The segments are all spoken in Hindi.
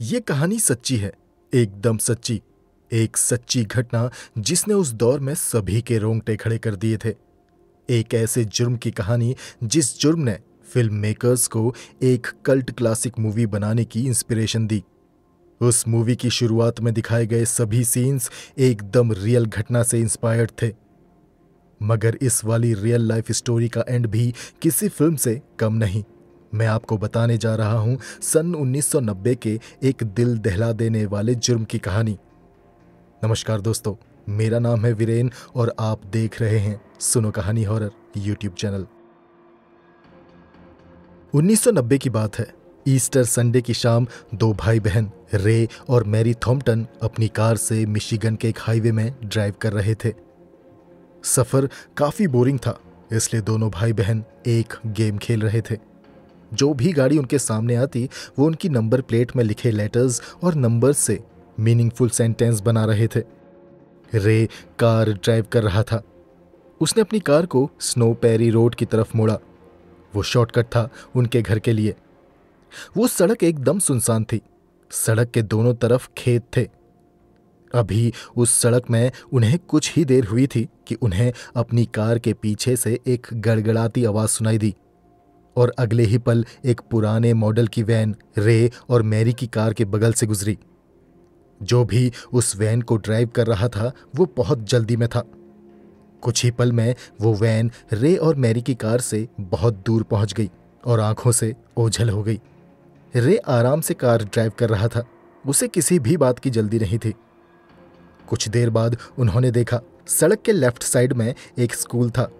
ये कहानी सच्ची है एकदम सच्ची एक सच्ची घटना जिसने उस दौर में सभी के रोंगटे खड़े कर दिए थे एक ऐसे जुर्म की कहानी जिस जुर्म ने फिल्म मेकर्स को एक कल्ट क्लासिक मूवी बनाने की इंस्पिरेशन दी उस मूवी की शुरुआत में दिखाए गए सभी सीन्स एकदम रियल घटना से इंस्पायर्ड थे मगर इस वाली रियल लाइफ स्टोरी का एंड भी किसी फिल्म से कम नहीं मैं आपको बताने जा रहा हूं सन 1990 के एक दिल दहला देने वाले जुर्म की कहानी नमस्कार दोस्तों मेरा नाम है वीरेन और आप देख रहे हैं सुनो कहानी हॉरर यूट्यूब चैनल 1990 की बात है ईस्टर संडे की शाम दो भाई बहन रे और मैरी थॉम्पटन अपनी कार से मिशिगन के एक हाईवे में ड्राइव कर रहे थे सफर काफी बोरिंग था इसलिए दोनों भाई बहन एक गेम खेल रहे थे जो भी गाड़ी उनके सामने आती वो उनकी नंबर प्लेट में लिखे लेटर्स और नंबर से मीनिंगफुल सेंटेंस बना रहे थे रे कार ड्राइव कर रहा था उसने अपनी कार को स्नो पैरी रोड की तरफ मोड़ा वो शॉर्टकट था उनके घर के लिए वो सड़क एकदम सुनसान थी सड़क के दोनों तरफ खेत थे अभी उस सड़क में उन्हें कुछ ही देर हुई थी कि उन्हें अपनी कार के पीछे से एक गड़गड़ाती आवाज़ सुनाई दी और अगले ही पल एक पुराने मॉडल की वैन रे और मैरी की कार के बगल से गुजरी जो भी उस वैन को ड्राइव कर रहा था वो बहुत जल्दी में था कुछ ही पल में वो वैन रे और मैरी की कार से बहुत दूर पहुंच गई और आंखों से ओझल हो गई रे आराम से कार ड्राइव कर रहा था उसे किसी भी बात की जल्दी नहीं थी कुछ देर बाद उन्होंने देखा सड़क के लेफ्ट साइड में एक स्कूल था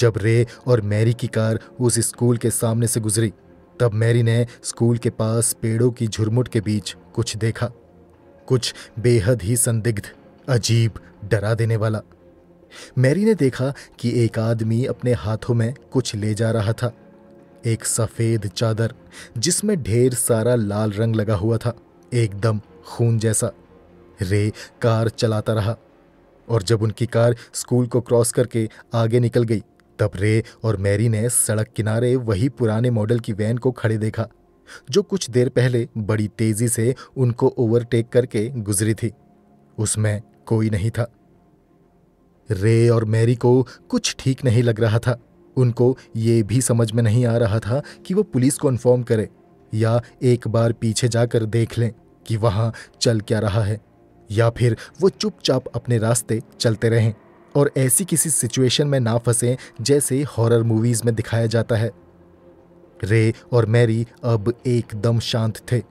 जब रे और मैरी की कार उस स्कूल के सामने से गुजरी तब मैरी ने स्कूल के पास पेड़ों की झुरमुट के बीच कुछ देखा कुछ बेहद ही संदिग्ध अजीब डरा देने वाला मैरी ने देखा कि एक आदमी अपने हाथों में कुछ ले जा रहा था एक सफ़ेद चादर जिसमें ढेर सारा लाल रंग लगा हुआ था एकदम खून जैसा रे कार चलाता रहा और जब उनकी कार स्कूल को क्रॉस करके आगे निकल गई तब रे और मैरी ने सड़क किनारे वही पुराने मॉडल की वैन को खड़े देखा जो कुछ देर पहले बड़ी तेजी से उनको ओवरटेक करके गुजरी थी उसमें कोई नहीं था रे और मैरी को कुछ ठीक नहीं लग रहा था उनको ये भी समझ में नहीं आ रहा था कि वो पुलिस को इन्फॉर्म करे या एक बार पीछे जाकर देख लें कि वहाँ चल क्या रहा है या फिर वो चुपचाप अपने रास्ते चलते रहें और ऐसी किसी सिचुएशन में ना फंसे जैसे हॉरर मूवीज में दिखाया जाता है रे और मैरी अब एकदम शांत थे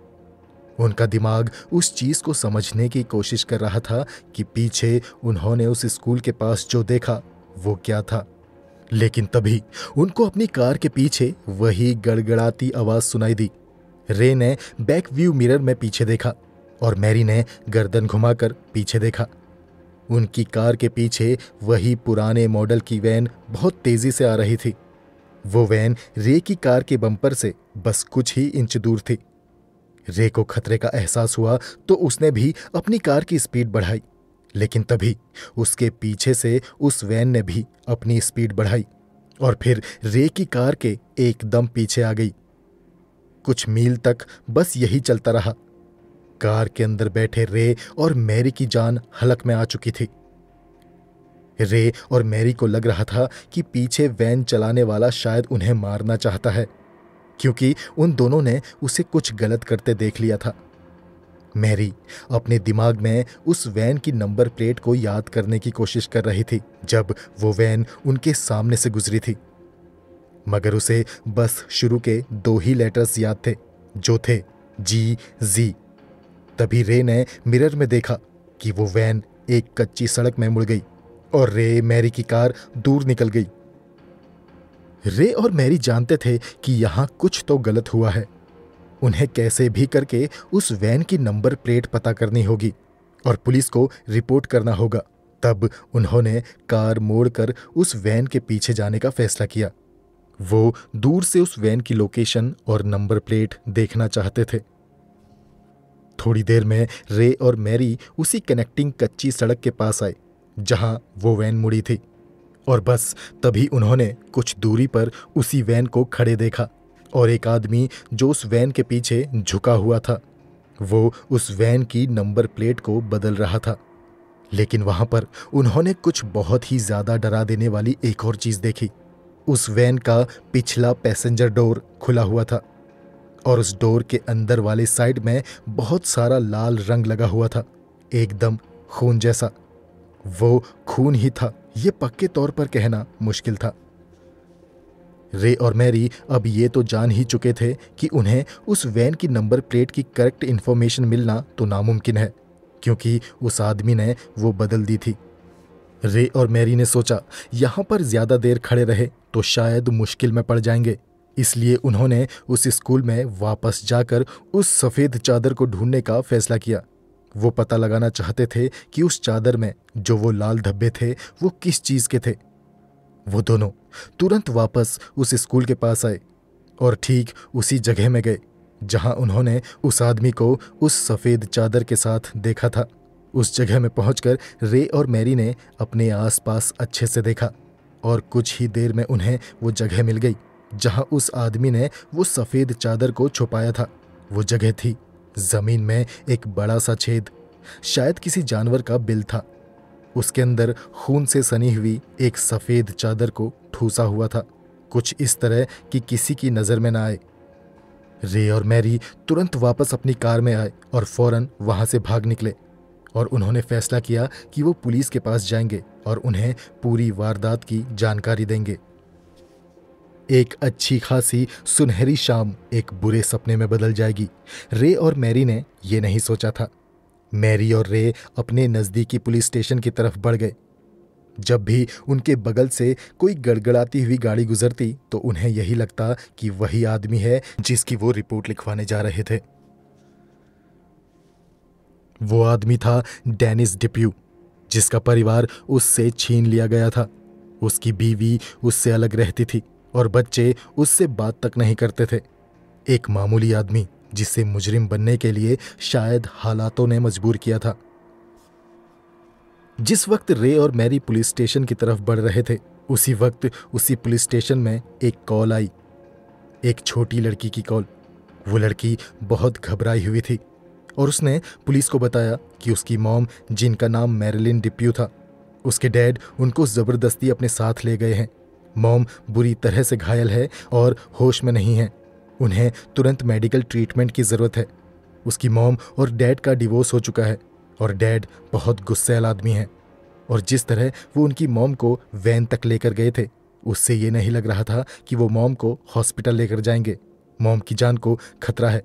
उनका दिमाग उस चीज़ को समझने की कोशिश कर रहा था कि पीछे उन्होंने उस स्कूल के पास जो देखा वो क्या था लेकिन तभी उनको अपनी कार के पीछे वही गड़गड़ाती आवाज़ सुनाई दी रे ने बैक व्यू मिरर में पीछे देखा और मैरी ने गर्दन घुमाकर पीछे देखा उनकी कार के पीछे वही पुराने मॉडल की वैन बहुत तेजी से आ रही थी वो वैन रे की कार के बम्पर से बस कुछ ही इंच दूर थी रे को खतरे का एहसास हुआ तो उसने भी अपनी कार की स्पीड बढ़ाई लेकिन तभी उसके पीछे से उस वैन ने भी अपनी स्पीड बढ़ाई और फिर रे की कार के एकदम पीछे आ गई कुछ मील तक बस यही चलता रहा कार के अंदर बैठे रे और मैरी की जान हलक में आ चुकी थी रे और मैरी को लग रहा था कि पीछे वैन चलाने वाला शायद उन्हें मारना चाहता है क्योंकि उन दोनों ने उसे कुछ गलत करते देख लिया था मैरी अपने दिमाग में उस वैन की नंबर प्लेट को याद करने की कोशिश कर रही थी जब वो वैन उनके सामने से गुजरी थी मगर उसे बस शुरू के दो ही लेटर्स याद थे जो थे जी जी तभी रे ने मिरर में देखा कि वो वैन एक कच्ची सड़क में मुड़ गई और रे मैरी की कार दूर निकल गई रे और मैरी जानते थे कि यहां कुछ तो गलत हुआ है उन्हें कैसे भी करके उस वैन की नंबर प्लेट पता करनी होगी और पुलिस को रिपोर्ट करना होगा तब उन्होंने कार मोड़कर उस वैन के पीछे जाने का फैसला किया वो दूर से उस वैन की लोकेशन और नंबर प्लेट देखना चाहते थे थोड़ी देर में रे और मैरी उसी कनेक्टिंग कच्ची सड़क के पास आए जहां वो वैन मुड़ी थी और बस तभी उन्होंने कुछ दूरी पर उसी वैन को खड़े देखा और एक आदमी जो उस वैन के पीछे झुका हुआ था वो उस वैन की नंबर प्लेट को बदल रहा था लेकिन वहां पर उन्होंने कुछ बहुत ही ज्यादा डरा देने वाली एक और चीज देखी उस वैन का पिछला पैसेंजर डोर खुला हुआ था और उस डोर के अंदर वाले साइड में बहुत सारा लाल रंग लगा हुआ था एकदम खून जैसा वो खून ही था ये पक्के तौर पर कहना मुश्किल था रे और मैरी अब ये तो जान ही चुके थे कि उन्हें उस वैन की नंबर प्लेट की करेक्ट इन्फॉर्मेशन मिलना तो नामुमकिन है क्योंकि उस आदमी ने वो बदल दी थी रे और मैरी ने सोचा यहाँ पर ज़्यादा देर खड़े रहे तो शायद मुश्किल में पड़ जाएंगे इसलिए उन्होंने उस स्कूल में वापस जाकर उस सफ़ेद चादर को ढूंढने का फैसला किया वो पता लगाना चाहते थे कि उस चादर में जो वो लाल धब्बे थे वो किस चीज़ के थे वो दोनों तुरंत वापस उस स्कूल के पास आए और ठीक उसी जगह में गए जहां उन्होंने उस आदमी को उस सफ़ेद चादर के साथ देखा था उस जगह में पहुंचकर रे और मैरी ने अपने आसपास अच्छे से देखा और कुछ ही देर में उन्हें वो जगह मिल गई जहां उस आदमी ने वो सफेद चादर को छुपाया था वो जगह थी जमीन में एक बड़ा सा छेद शायद किसी जानवर का बिल था उसके अंदर खून से सनी हुई एक सफेद चादर को ठूसा हुआ था कुछ इस तरह कि किसी की नजर में ना आए रे और मैरी तुरंत वापस अपनी कार में आए और फौरन वहां से भाग निकले और उन्होंने फैसला किया कि वो पुलिस के पास जाएंगे और उन्हें पूरी वारदात की जानकारी देंगे एक अच्छी खासी सुनहरी शाम एक बुरे सपने में बदल जाएगी रे और मैरी ने यह नहीं सोचा था मैरी और रे अपने नज़दीकी पुलिस स्टेशन की तरफ बढ़ गए जब भी उनके बगल से कोई गड़गड़ाती हुई गाड़ी गुजरती तो उन्हें यही लगता कि वही आदमी है जिसकी वो रिपोर्ट लिखवाने जा रहे थे वो आदमी था डेनिस डिप्यू जिसका परिवार उससे छीन लिया गया था उसकी बीवी उससे अलग रहती थी और बच्चे उससे बात तक नहीं करते थे एक मामूली आदमी जिसे मुजरिम बनने के लिए शायद हालातों ने मजबूर किया था जिस वक्त रे और मैरी पुलिस स्टेशन की तरफ बढ़ रहे थे उसी वक्त उसी पुलिस स्टेशन में एक कॉल आई एक छोटी लड़की की कॉल वो लड़की बहुत घबराई हुई थी और उसने पुलिस को बताया कि उसकी मॉम जिनका नाम मैरिलिन डिप्यू था उसके डैड उनको ज़बरदस्ती अपने साथ ले गए हैं मॉम बुरी तरह से घायल है और होश में नहीं है उन्हें तुरंत मेडिकल ट्रीटमेंट की ज़रूरत है उसकी मॉम और डैड का डिवोर्स हो चुका है और डैड बहुत गुस्सेल आदमी है और जिस तरह वो उनकी मॉम को वैन तक लेकर गए थे उससे ये नहीं लग रहा था कि वो मॉम को हॉस्पिटल लेकर जाएंगे मॉम की जान को खतरा है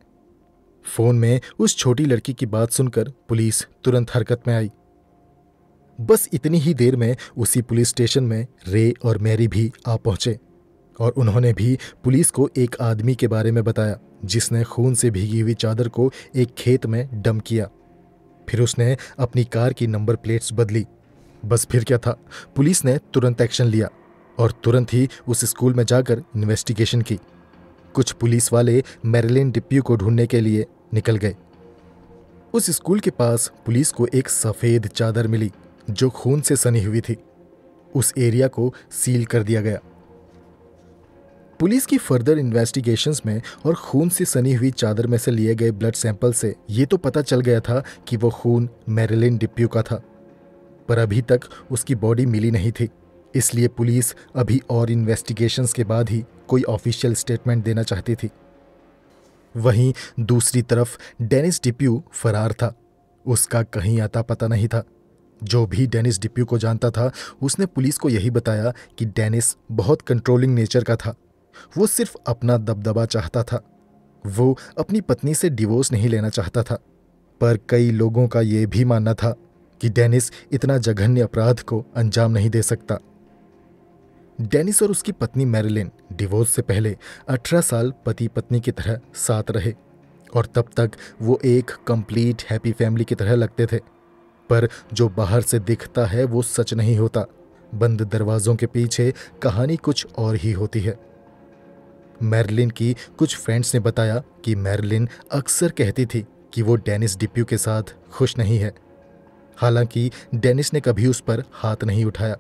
फ़ोन में उस छोटी लड़की की बात सुनकर पुलिस तुरंत हरकत में आई बस इतनी ही देर में उसी पुलिस स्टेशन में रे और मैरी भी आ पहुंचे और उन्होंने भी पुलिस को एक आदमी के बारे में बताया जिसने खून से भीगी हुई चादर को एक खेत में डम किया फिर उसने अपनी कार की नंबर प्लेट्स बदली बस फिर क्या था पुलिस ने तुरंत एक्शन लिया और तुरंत ही उस स्कूल में जाकर इन्वेस्टिगेशन की कुछ पुलिस वाले मैरिलिन डिप्यू को ढूंढने के लिए निकल गए उस स्कूल के पास पुलिस को एक सफ़ेद चादर मिली जो खून से सनी हुई थी उस एरिया को सील कर दिया गया पुलिस की फर्दर इन्वेस्टिगेशंस में और खून से सनी हुई चादर में से लिए गए ब्लड सैंपल से ये तो पता चल गया था कि वो खून मेरिलिन डिप्यू का था पर अभी तक उसकी बॉडी मिली नहीं थी इसलिए पुलिस अभी और इन्वेस्टिगेशंस के बाद ही कोई ऑफिशियल स्टेटमेंट देना चाहती थी वहीं दूसरी तरफ डेनिस डिप्यू फरार था उसका कहीं आता पता नहीं था जो भी डेनिस डिप्यू को जानता था उसने पुलिस को यही बताया कि डेनिस बहुत कंट्रोलिंग नेचर का था वो सिर्फ अपना दबदबा चाहता था वो अपनी पत्नी से डिवोर्स नहीं लेना चाहता था पर कई लोगों का ये भी मानना था कि डेनिस इतना जघन्य अपराध को अंजाम नहीं दे सकता डेनिस और उसकी पत्नी मैरिलिन डिवोर्स से पहले 18 साल पति पत्नी की तरह साथ रहे और तब तक वो एक कंप्लीट हैप्पी फैमिली की तरह लगते थे पर जो बाहर से दिखता है वो सच नहीं होता बंद दरवाजों के पीछे कहानी कुछ और ही होती है मैरलिन की कुछ फ्रेंड्स ने बताया कि मैरलिन अक्सर कहती थी कि वो डेनिस डिप्यू के साथ खुश नहीं है हालांकि डेनिस ने कभी उस पर हाथ नहीं उठाया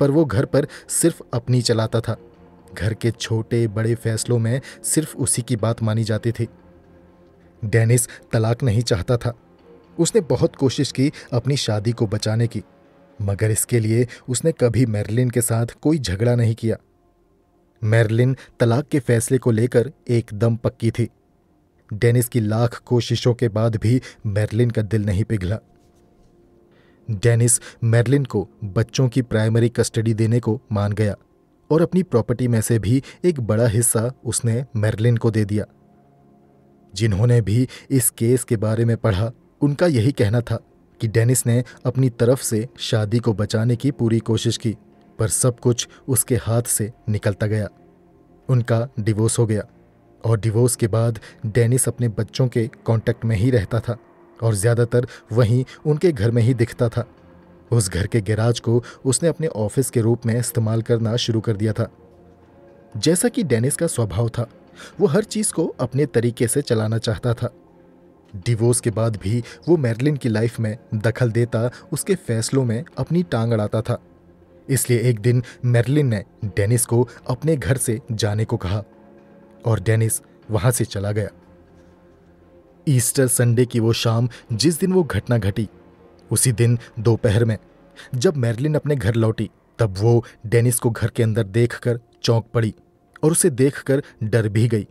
पर वो घर पर सिर्फ अपनी चलाता था घर के छोटे बड़े फैसलों में सिर्फ उसी की बात मानी जाती थी डेनिस तलाक नहीं चाहता था उसने बहुत कोशिश की अपनी शादी को बचाने की मगर इसके लिए उसने कभी मैरलिन के साथ कोई झगड़ा नहीं किया मैरलिन तलाक के फैसले को लेकर एकदम पक्की थी डेनिस की लाख कोशिशों के बाद भी मैरलिन का दिल नहीं पिघला डेनिस मैरलिन को बच्चों की प्राइमरी कस्टडी देने को मान गया और अपनी प्रॉपर्टी में से भी एक बड़ा हिस्सा उसने मैरलिन को दे दिया जिन्होंने भी इस केस के बारे में पढ़ा उनका यही कहना था कि डेनिस ने अपनी तरफ से शादी को बचाने की पूरी कोशिश की पर सब कुछ उसके हाथ से निकलता गया उनका डिवोर्स हो गया और डिवोर्स के बाद डेनिस अपने बच्चों के कांटेक्ट में ही रहता था और ज़्यादातर वहीं उनके घर में ही दिखता था उस घर के गैराज को उसने अपने ऑफिस के रूप में इस्तेमाल करना शुरू कर दिया था जैसा कि डेनिस का स्वभाव था वो हर चीज़ को अपने तरीके से चलाना चाहता था डिवोर्स के बाद भी वो मैरलिन की लाइफ में दखल देता उसके फैसलों में अपनी टांग अड़ाता था इसलिए एक दिन मैरलिन ने डेनिस को अपने घर से जाने को कहा और डेनिस वहां से चला गया ईस्टर संडे की वो शाम जिस दिन वो घटना घटी उसी दिन दोपहर में जब मैरलिन अपने घर लौटी तब वो डेनिस को घर के अंदर देखकर चौंक पड़ी और उसे देखकर डर भी गई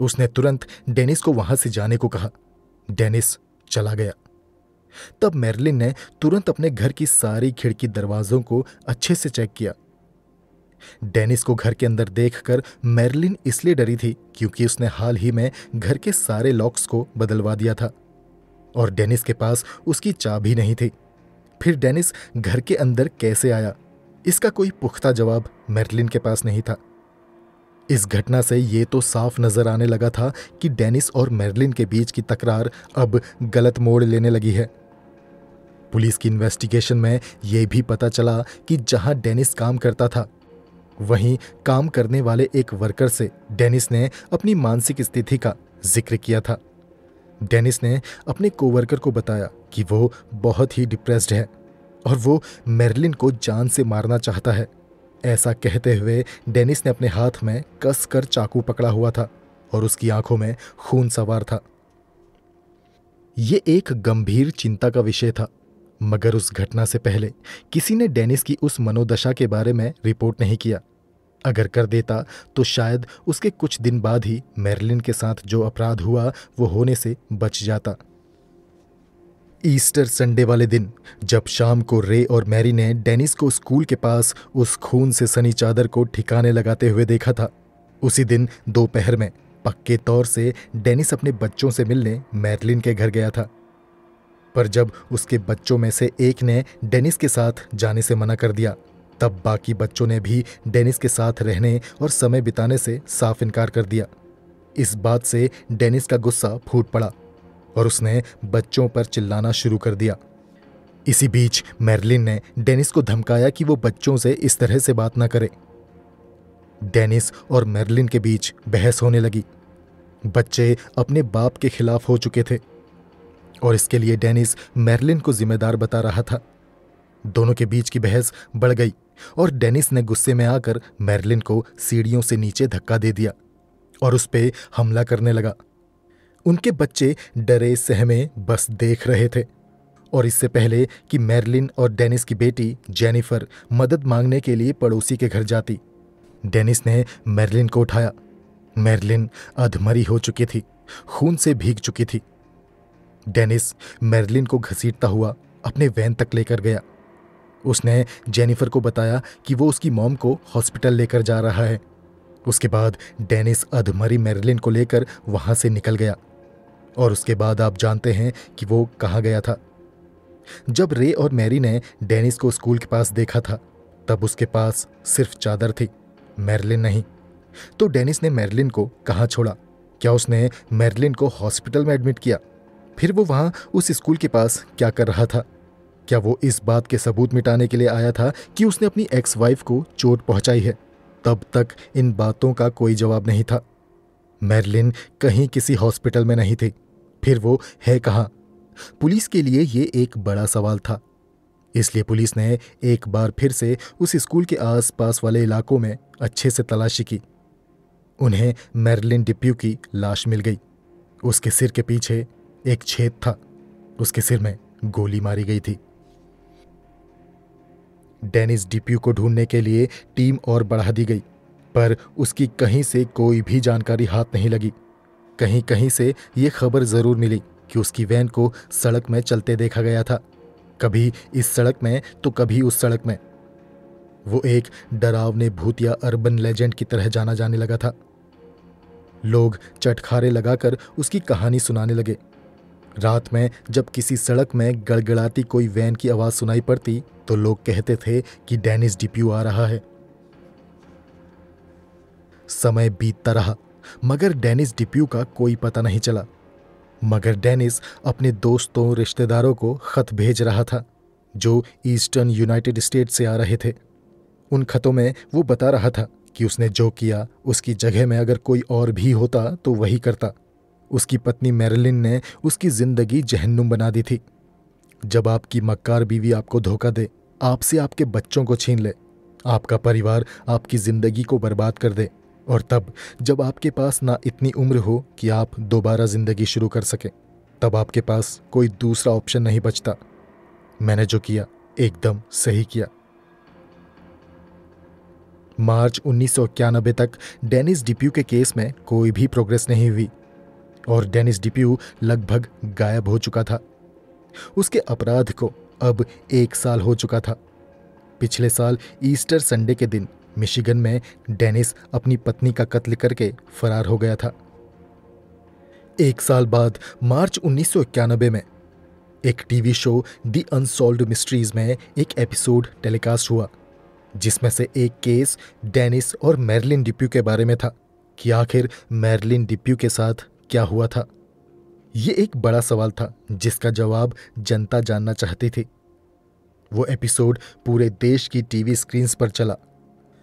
उसने तुरंत डेनिस को वहां से जाने को कहा डेनिस चला गया तब मेरलिन ने तुरंत अपने घर की सारी खिड़की दरवाजों को अच्छे से चेक किया डेनिस को घर के अंदर देखकर मेरलिन इसलिए डरी थी क्योंकि उसने हाल ही में घर के सारे लॉक्स को बदलवा दिया था और डेनिस के पास उसकी चाबी नहीं थी फिर डेनिस घर के अंदर कैसे आया इसका कोई पुख्ता जवाब मेरलिन के पास नहीं था इस घटना से ये तो साफ नजर आने लगा था कि डेनिस और मैरलिन के बीच की तकरार अब गलत मोड़ लेने लगी है पुलिस की इन्वेस्टिगेशन में ये भी पता चला कि जहां डेनिस काम करता था वहीं काम करने वाले एक वर्कर से डेनिस ने अपनी मानसिक स्थिति का जिक्र किया था डेनिस ने अपने कोवर्कर को बताया कि वो बहुत ही डिप्रेस्ड है और वो मेरलिन को जान से मारना चाहता है ऐसा कहते हुए डेनिस ने अपने हाथ में कसकर चाकू पकड़ा हुआ था और उसकी आंखों में खून सवार था यह एक गंभीर चिंता का विषय था मगर उस घटना से पहले किसी ने डेनिस की उस मनोदशा के बारे में रिपोर्ट नहीं किया अगर कर देता तो शायद उसके कुछ दिन बाद ही मैरलिन के साथ जो अपराध हुआ वो होने से बच जाता ईस्टर संडे वाले दिन जब शाम को रे और मैरी ने डेनिस को स्कूल के पास उस खून से सनी चादर को ठिकाने लगाते हुए देखा था उसी दिन दोपहर में पक्के तौर से डेनिस अपने बच्चों से मिलने मैरलिन के घर गया था पर जब उसके बच्चों में से एक ने डेनिस के साथ जाने से मना कर दिया तब बाकी बच्चों ने भी डेनिस के साथ रहने और समय बिताने से साफ इनकार कर दिया इस बात से डेनिस का गुस्सा फूट पड़ा और उसने बच्चों पर चिल्लाना शुरू कर दिया इसी बीच मेरलिन ने डेनिस को धमकाया कि वो बच्चों से इस तरह से बात ना करे डेनिस और मेरलिन के बीच बहस होने लगी बच्चे अपने बाप के खिलाफ हो चुके थे और इसके लिए डेनिस मेरलिन को जिम्मेदार बता रहा था दोनों के बीच की बहस बढ़ गई और डेनिस ने गुस्से में आकर मेरलिन को सीढ़ियों से नीचे धक्का दे दिया और उस पर हमला करने लगा उनके बच्चे डरे सहमे बस देख रहे थे और इससे पहले कि मैरलिन और डेनिस की बेटी जेनिफर मदद मांगने के लिए पड़ोसी के घर जाती डेनिस ने मैरलिन को उठाया मैरलिन अधमरी हो चुकी थी खून से भीग चुकी थी डेनिस मैरलिन को घसीटता हुआ अपने वैन तक लेकर गया उसने जेनिफर को बताया कि वो उसकी मॉम को हॉस्पिटल लेकर जा रहा है उसके बाद डेनिस अधमरी मैरलिन को लेकर वहां से निकल गया और उसके बाद आप जानते हैं कि वो कहाँ गया था जब रे और मैरी ने डेनिस को स्कूल के पास देखा था तब उसके पास सिर्फ चादर थी मैरलिन नहीं तो डेनिस ने मैरलिन को कहाँ छोड़ा क्या उसने मैरलिन को हॉस्पिटल में एडमिट किया फिर वो वहाँ उस स्कूल के पास क्या कर रहा था क्या वो इस बात के सबूत मिटाने के लिए आया था कि उसने अपनी एक्स वाइफ को चोट पहुंचाई है तब तक इन बातों का कोई जवाब नहीं था मैरलिन कहीं किसी हॉस्पिटल में नहीं थी फिर वो है कहाँ पुलिस के लिए ये एक बड़ा सवाल था इसलिए पुलिस ने एक बार फिर से उस स्कूल के आसपास वाले इलाकों में अच्छे से तलाशी की उन्हें मैरलिन डिप्यू की लाश मिल गई उसके सिर के पीछे एक छेद था उसके सिर में गोली मारी गई थी डेनिस डिप्यू को ढूंढने के लिए टीम और बढ़ा दी गई पर उसकी कहीं से कोई भी जानकारी हाथ नहीं लगी कहीं कहीं से ये खबर ज़रूर मिली कि उसकी वैन को सड़क में चलते देखा गया था कभी इस सड़क में तो कभी उस सड़क में वो एक डरावने भूतिया अर्बन लेजेंड की तरह जाना जाने लगा था लोग चटखारे लगाकर उसकी कहानी सुनाने लगे रात में जब किसी सड़क में गड़गड़ाती कोई वैन की आवाज़ सुनाई पड़ती तो लोग कहते थे कि डेनिस डिप्यू आ रहा है समय बीतता रहा मगर डेनिस डिप्यू का कोई पता नहीं चला मगर डेनिस अपने दोस्तों रिश्तेदारों को खत भेज रहा था जो ईस्टर्न यूनाइटेड स्टेट से आ रहे थे उन खतों में वो बता रहा था कि उसने जो किया उसकी जगह में अगर कोई और भी होता तो वही करता उसकी पत्नी मैरिलिन ने उसकी ज़िंदगी जहन्नुम बना दी थी जब आपकी मक्कार बीवी आपको धोखा दे आपसे आपके बच्चों को छीन ले आपका परिवार आपकी ज़िंदगी को बर्बाद कर दे और तब जब आपके पास ना इतनी उम्र हो कि आप दोबारा ज़िंदगी शुरू कर सकें तब आपके पास कोई दूसरा ऑप्शन नहीं बचता मैंने जो किया एकदम सही किया मार्च उन्नीस तक डेनिस डिप्यू के केस में कोई भी प्रोग्रेस नहीं हुई और डेनिस डिप्यू लगभग गायब हो चुका था उसके अपराध को अब एक साल हो चुका था पिछले साल ईस्टर संडे के दिन मिशिगन में डेनिस अपनी पत्नी का कत्ल करके फरार हो गया था एक साल बाद मार्च उन्नीस में एक TV show the unsolved mysteries में एक एपिसोड टेलीकास्ट हुआ जिसमें से एक केस डेनिस और मैरलिन डिप्यू के बारे में था कि आखिर मैरलिन डिप्यू के साथ क्या हुआ था यह एक बड़ा सवाल था जिसका जवाब जनता जानना चाहती थी वो एपिसोड पूरे देश की टीवी स्क्रीन्स पर चला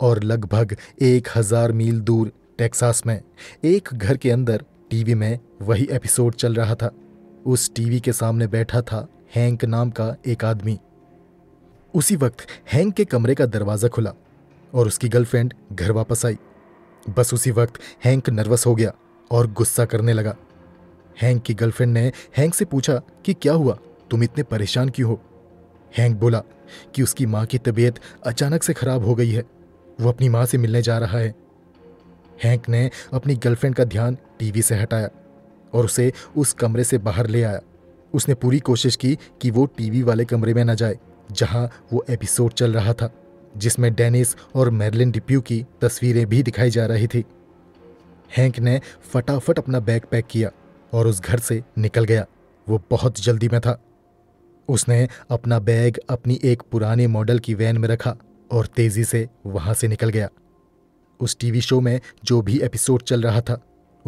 और लगभग एक हज़ार मील दूर टेक्सास में एक घर के अंदर टीवी में वही एपिसोड चल रहा था उस टीवी के सामने बैठा था हैंक नाम का एक आदमी उसी वक्त हैंक के कमरे का दरवाज़ा खुला और उसकी गर्लफ्रेंड घर वापस आई बस उसी वक्त हैंक नर्वस हो गया और गुस्सा करने लगा हैंक की गर्लफ्रेंड ने हैंक से पूछा कि क्या हुआ तुम इतने परेशान क्यों हो हैंक बोला कि उसकी माँ की तबीयत अचानक से खराब हो गई है वो अपनी माँ से मिलने जा रहा है हैंक ने अपनी गर्लफ्रेंड का ध्यान टीवी से हटाया और उसे उस कमरे से बाहर ले आया उसने पूरी कोशिश की कि वो टीवी वाले कमरे में न जाए जहां वो एपिसोड चल रहा था जिसमें डेनिस और मैरलिन डिप्यू की तस्वीरें भी दिखाई जा रही थी हैंक ने फटाफट अपना बैग पैक किया और उस घर से निकल गया वो बहुत जल्दी में था उसने अपना बैग अपनी एक पुराने मॉडल की वैन में रखा और तेजी से वहां से निकल गया उस टीवी शो में जो भी एपिसोड चल रहा था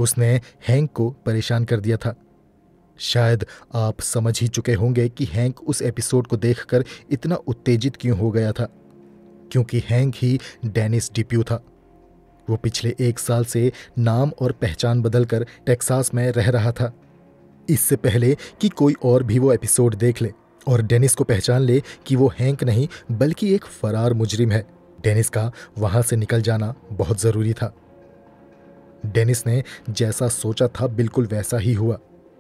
उसने हैंक को परेशान कर दिया था शायद आप समझ ही चुके होंगे कि हैंक उस एपिसोड को देखकर इतना उत्तेजित क्यों हो गया था क्योंकि हैंक ही डेनिस डिप्यू था वो पिछले एक साल से नाम और पहचान बदलकर टेक्सास में रह रहा था इससे पहले कि कोई और भी वो एपिसोड देख ले और डेनिस को पहचान ले कि वो हैंक नहीं बल्कि एक फरार मुजरिम है डेनिस का वहां से निकल जाना बहुत ज़रूरी था डेनिस ने जैसा सोचा था बिल्कुल वैसा ही हुआ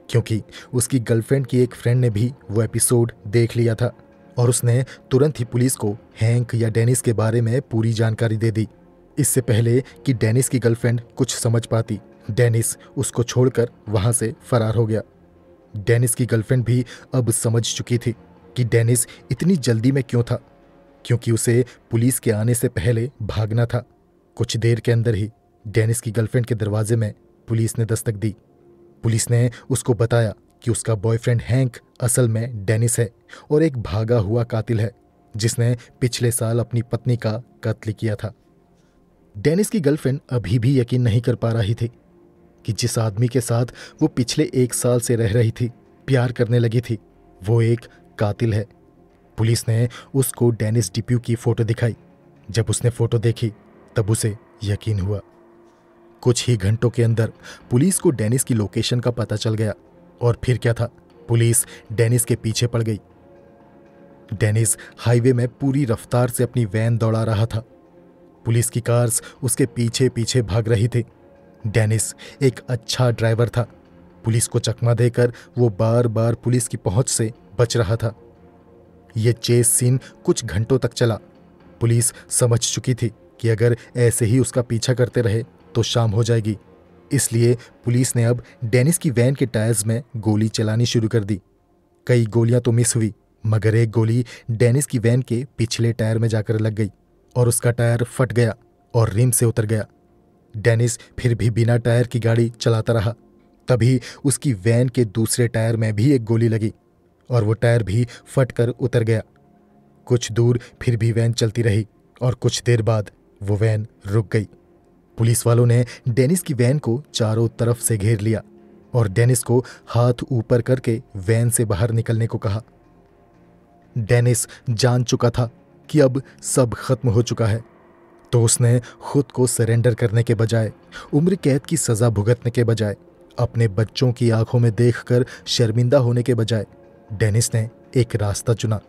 क्योंकि उसकी गर्लफ्रेंड की एक फ्रेंड ने भी वो एपिसोड देख लिया था और उसने तुरंत ही पुलिस को हैंक या डेनिस के बारे में पूरी जानकारी दे दी इससे पहले कि डेनिस की गर्लफ्रेंड कुछ समझ पाती डेनिस उसको छोड़कर वहां से फरार हो गया डेनिस की गर्लफ्रेंड भी अब समझ चुकी थी कि डेनिस इतनी जल्दी में क्यों था क्योंकि उसे पुलिस के आने से पहले भागना था कुछ देर के अंदर ही डेनिस की गर्लफ्रेंड के दरवाजे में पुलिस ने दस्तक दी पुलिस ने उसको बताया कि उसका बॉयफ्रेंड हैंक असल में डेनिस है और एक भागा हुआ कातिल है जिसने पिछले साल अपनी पत्नी का कत्ल किया था डेनिस की गर्लफ्रेंड अभी भी यकीन नहीं कर पा रही थी कि जिस आदमी के साथ वो पिछले एक साल से रह रही थी प्यार करने लगी थी वो एक कातिल है पुलिस ने उसको डेनिस डिप्यू की फ़ोटो दिखाई जब उसने फ़ोटो देखी तब उसे यकीन हुआ कुछ ही घंटों के अंदर पुलिस को डेनिस की लोकेशन का पता चल गया और फिर क्या था पुलिस डेनिस के पीछे पड़ गई डेनिस हाईवे में पूरी रफ्तार से अपनी वैन दौड़ा रहा था पुलिस की कार्स उसके पीछे पीछे भाग रही थी डेनिस एक अच्छा ड्राइवर था पुलिस को चकमा देकर वो बार बार पुलिस की पहुंच से बच रहा था यह चेस सीन कुछ घंटों तक चला पुलिस समझ चुकी थी कि अगर ऐसे ही उसका पीछा करते रहे तो शाम हो जाएगी इसलिए पुलिस ने अब डेनिस की वैन के टायर्स में गोली चलानी शुरू कर दी कई गोलियां तो मिस हुई मगर एक गोली डेनिस की वैन के पिछले टायर में जाकर लग गई और उसका टायर फट गया और रिम से उतर गया डेनिस फिर भी बिना टायर की गाड़ी चलाता रहा तभी उसकी वैन के दूसरे टायर में भी एक गोली लगी और वो टायर भी फट कर उतर गया कुछ दूर फिर भी वैन चलती रही और कुछ देर बाद वो वैन रुक गई पुलिस वालों ने डेनिस की वैन को चारों तरफ से घेर लिया और डेनिस को हाथ ऊपर करके वैन से बाहर निकलने को कहा डेनिस जान चुका था कि अब सब खत्म हो चुका है तो उसने खुद को सरेंडर करने के बजाय उम्र कैद की सज़ा भुगतने के बजाय अपने बच्चों की आंखों में देखकर शर्मिंदा होने के बजाय डेनिस ने एक रास्ता चुना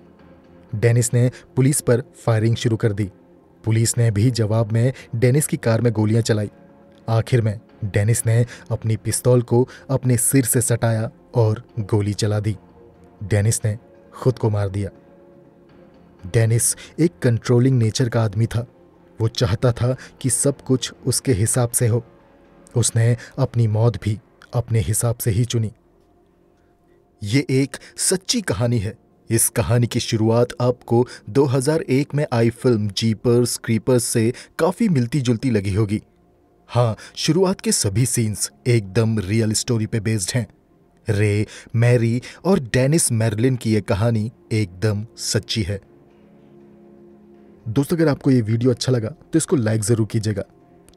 डेनिस ने पुलिस पर फायरिंग शुरू कर दी पुलिस ने भी जवाब में डेनिस की कार में गोलियां चलाई आखिर में डेनिस ने अपनी पिस्तौल को अपने सिर से सटाया और गोली चला दी डेनिस ने खुद को मार दिया डेनिस एक कंट्रोलिंग नेचर का आदमी था वो चाहता था कि सब कुछ उसके हिसाब से हो उसने अपनी मौत भी अपने हिसाब से ही चुनी ये एक सच्ची कहानी है इस कहानी की शुरुआत आपको 2001 में आई फिल्म जीपर्स क्रीपर्स से काफ़ी मिलती जुलती लगी होगी हाँ शुरुआत के सभी सीन्स एकदम रियल स्टोरी पे बेस्ड हैं रे मैरी और डेनिस मैरलिन की यह कहानी एकदम सच्ची है दोस्तों अगर आपको ये वीडियो अच्छा लगा तो इसको लाइक ज़रूर कीजिएगा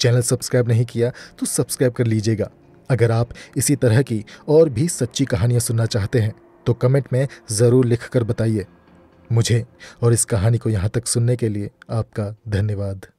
चैनल सब्सक्राइब नहीं किया तो सब्सक्राइब कर लीजिएगा अगर आप इसी तरह की और भी सच्ची कहानियाँ सुनना चाहते हैं तो कमेंट में ज़रूर लिख कर बताइए मुझे और इस कहानी को यहाँ तक सुनने के लिए आपका धन्यवाद